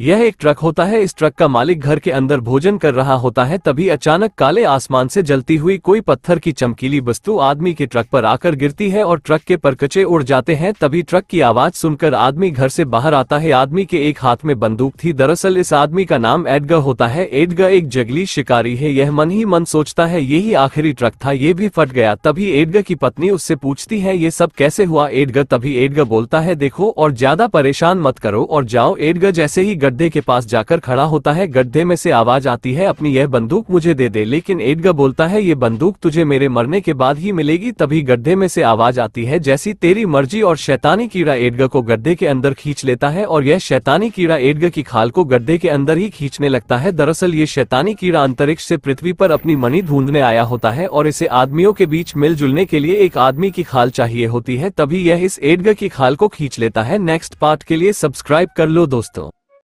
यह एक ट्रक होता है इस ट्रक का मालिक घर के अंदर भोजन कर रहा होता है तभी अचानक काले आसमान से जलती हुई कोई पत्थर की चमकीली वस्तु आदमी के ट्रक पर आकर गिरती है और ट्रक के परकचे उड़ जाते हैं तभी ट्रक की आवाज सुनकर आदमी घर से बाहर आता है आदमी के एक हाथ में बंदूक थी दरअसल इस आदमी का नाम एडगा होता है एडगा एक जगली शिकारी है यह मन ही मन सोचता है यही आखिरी ट्रक था ये भी फट गया तभी एडगा की पत्नी उससे पूछती है ये सब कैसे हुआ एडगा तभी एडगा बोलता है देखो और ज्यादा परेशान मत करो और जाओ एडगा जैसे ही गड्ढे के पास जाकर खड़ा होता है गड्ढे में से आवाज आती है अपनी यह बंदूक मुझे दे दे लेकिन एडगा बोलता है ये बंदूक तुझे मेरे मरने के बाद ही मिलेगी तभी गड्ढे में से आवाज आती है जैसी तेरी मर्जी और शैतानी कीड़ा एडगा को गड्ढे के अंदर खींच लेता है और यह शैतानी कीड़ा एडगा की खाल को गड्ढे के अंदर ही खींचने लगता है दरअसल ये शैतानी कीड़ा अंतरिक्ष से पृथ्वी पर अपनी मनी ढूंढने आया होता है और इसे आदमियों के बीच मिलजुलने के लिए एक आदमी की खाल चाहिए होती है तभी यह इस एडगा की खाल को खींच लेता है नेक्स्ट पार्ट के लिए सब्सक्राइब कर लो दोस्तों